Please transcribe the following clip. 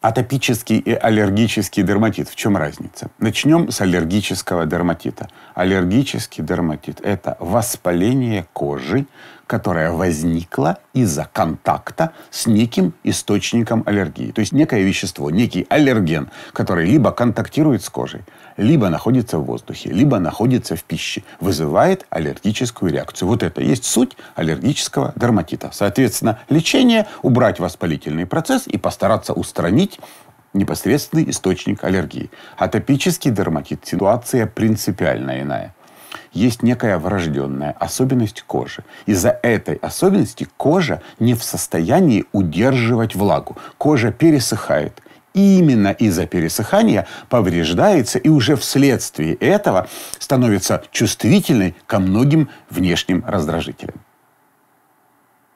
Атопический и аллергический дерматит. В чем разница? Начнем с аллергического дерматита. Аллергический дерматит – это воспаление кожи, которая возникла из-за контакта с неким источником аллергии. То есть некое вещество, некий аллерген, который либо контактирует с кожей, либо находится в воздухе, либо находится в пище, вызывает аллергическую реакцию. Вот это есть суть аллергического дерматита. Соответственно, лечение – убрать воспалительный процесс и постараться устранить непосредственный источник аллергии. Атопический дерматит – ситуация принципиально иная есть некая врожденная особенность кожи. Из-за этой особенности кожа не в состоянии удерживать влагу. Кожа пересыхает. И именно из-за пересыхания повреждается и уже вследствие этого становится чувствительной ко многим внешним раздражителям.